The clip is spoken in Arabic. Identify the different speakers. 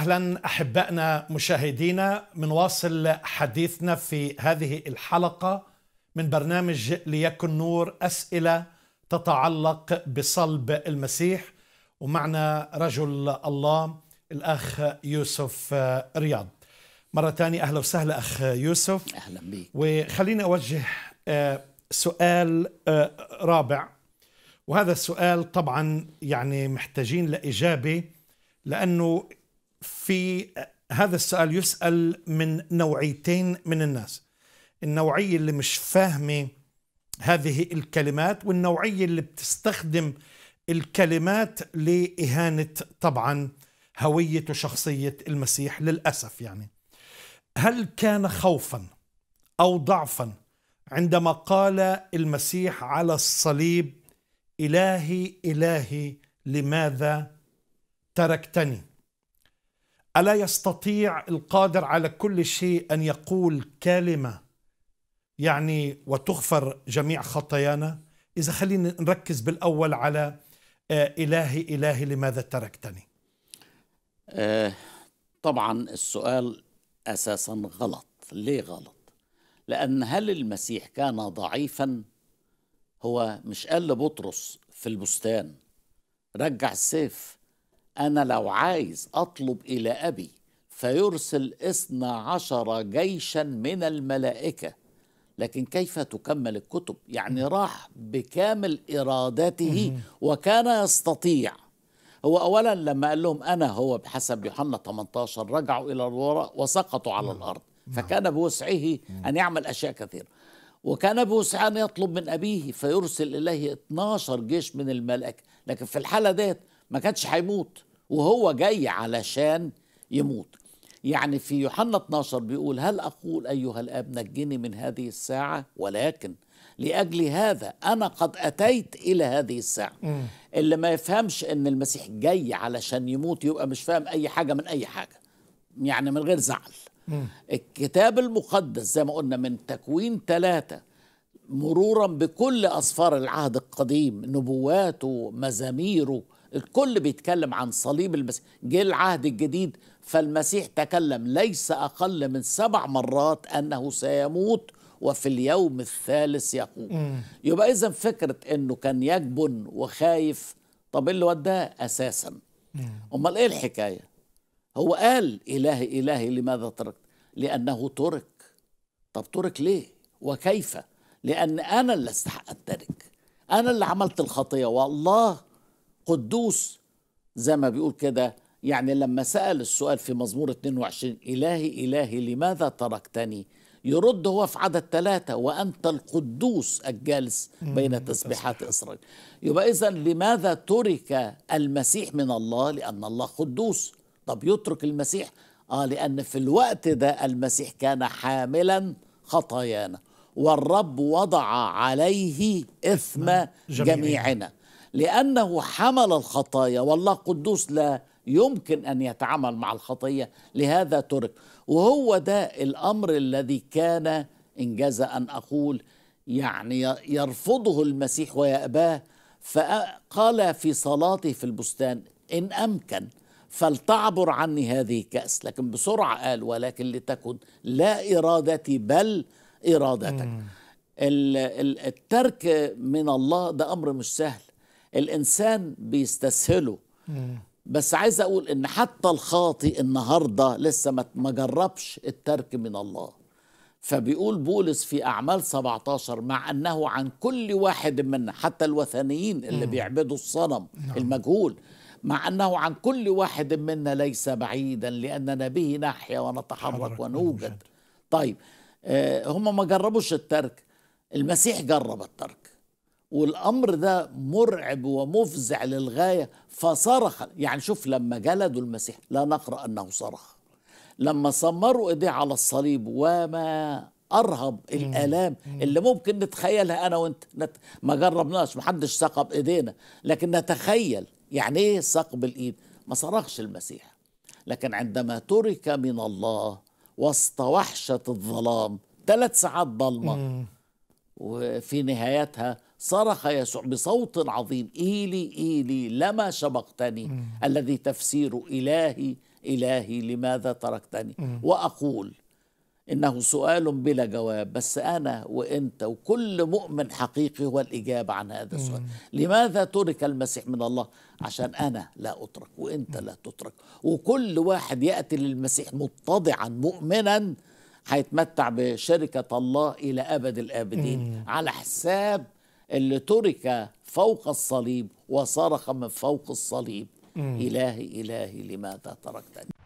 Speaker 1: اهلا احبائنا مشاهدينا بنواصل حديثنا في هذه الحلقه من برنامج ليكن نور اسئله تتعلق بصلب المسيح ومعنا رجل الله الاخ يوسف آه، رياض مرة ثانية أهلا وسهلا أخ يوسف أهلا بك وخليني أوجه آه، سؤال آه، رابع وهذا السؤال طبعا يعني محتاجين لإجابة لأنه في هذا السؤال يسأل من نوعيتين من الناس النوعية اللي مش فاهمة هذه الكلمات والنوعية اللي بتستخدم الكلمات لإهانة طبعا هوية وشخصية المسيح للأسف يعني هل كان خوفا أو ضعفا عندما قال المسيح على الصليب إلهي إلهي لماذا تركتني الا يستطيع القادر على كل شيء ان يقول كلمه يعني وتغفر جميع خطايانا اذا خلينا نركز بالاول على آه، الهي الهي لماذا تركتني
Speaker 2: آه طبعا السؤال اساسا غلط ليه غلط لان هل المسيح كان ضعيفا هو مش قال لبطرس في البستان رجع السيف أنا لو عايز أطلب إلى أبي فيرسل إثنى عشر جيشا من الملائكة لكن كيف تكمل الكتب يعني راح بكامل إرادته وكان يستطيع هو أولا لما قال لهم أنا هو بحسب يوحنا 18 رجعوا إلى الوراء وسقطوا على نعم. الأرض نعم. فكان بوسعه أن يعمل أشياء كثيرة وكان بوسعه أن يطلب من أبيه فيرسل إليه 12 جيش من الملائكة لكن في الحالة ديت ما كانش هيموت وهو جاي علشان يموت يعني في يوحنا 12 بيقول هل أقول أيها الآب نجني من هذه الساعة ولكن لأجل هذا أنا قد أتيت إلى هذه الساعة م. اللي ما يفهمش أن المسيح جاي علشان يموت يبقى مش فاهم أي حاجة من أي حاجة يعني من غير زعل م. الكتاب المقدس زي ما قلنا من تكوين ثلاثة مرورا بكل أسفار العهد القديم نبواته مزاميره الكل بيتكلم عن صليب المسيح جه العهد الجديد فالمسيح تكلم ليس أقل من سبع مرات أنه سيموت وفي اليوم الثالث يقوم يبقى إذا فكرة أنه كان يجبن وخايف طب إيه اللي وداه أساسا أمال إيه الحكاية هو قال إلهي إلهي لماذا تركت لأنه ترك طب ترك ليه وكيف لأن أنا اللي استحق الترك أنا اللي عملت الخطية والله قدوس زي ما بيقول كده يعني لما سأل السؤال في مزمور 22 إلهي إلهي لماذا تركتني يرد هو في عدد ثلاثة وأنت القدوس الجالس بين تسبيحات إسرائيل يبقى إذا لماذا ترك المسيح من الله لأن الله قدوس طب يترك المسيح آه لأن في الوقت ده المسيح كان حاملا خطايانا والرب وضع عليه إثم جميعنا لأنه حمل الخطايا والله قدوس لا يمكن أن يتعامل مع الخطية لهذا ترك وهو ده الأمر الذي كان إن جاز أن أقول يعني يرفضه المسيح ويأباه فقال في صلاته في البستان إن أمكن فلتعبر عني هذه الكأس لكن بسرعة قال ولكن لتكن لا إرادتي بل إرادتك الترك من الله ده أمر مش سهل الإنسان بيستسهله بس عايز أقول إن حتى الخاطئ النهاردة لسه ما جربش الترك من الله فبيقول بولس في أعمال 17 مع أنه عن كل واحد منا حتى الوثنيين اللي مم. بيعبدوا الصنم نعم. المجهول مع أنه عن كل واحد منا ليس بعيدا لأننا به نحيا ونتحرك ونوجد طيب آه، هم ما جربوش الترك المسيح جرب الترك والامر ده مرعب ومفزع للغايه فصرخ يعني شوف لما جلدوا المسيح لا نقرا انه صرخ لما سمروا ايديه على الصليب وما ارهب الالام اللي ممكن نتخيلها انا وانت نت... ما جربناش ما حدش ثقب ايدينا لكن نتخيل يعني ايه ثقب الايد ما صرخش المسيح لكن عندما ترك من الله وسط وحشه الظلام ثلاث ساعات ضلمه وفي نهايتها صرخ يسوع بصوت عظيم إيلي إيلي لما شبقتني مم. الذي تفسير إلهي إلهي لماذا تركتني مم. وأقول إنه سؤال بلا جواب بس أنا وإنت وكل مؤمن حقيقي هو الإجابة عن هذا السؤال مم. لماذا ترك المسيح من الله عشان أنا لا أترك وإنت لا تترك وكل واحد يأتي للمسيح متضعا مؤمنا هيتمتع بشركة الله إلى أبد الآبدين على حساب اللي ترك فوق الصليب وصرخ من فوق الصليب
Speaker 1: إلهي
Speaker 2: إلهي لماذا تركتني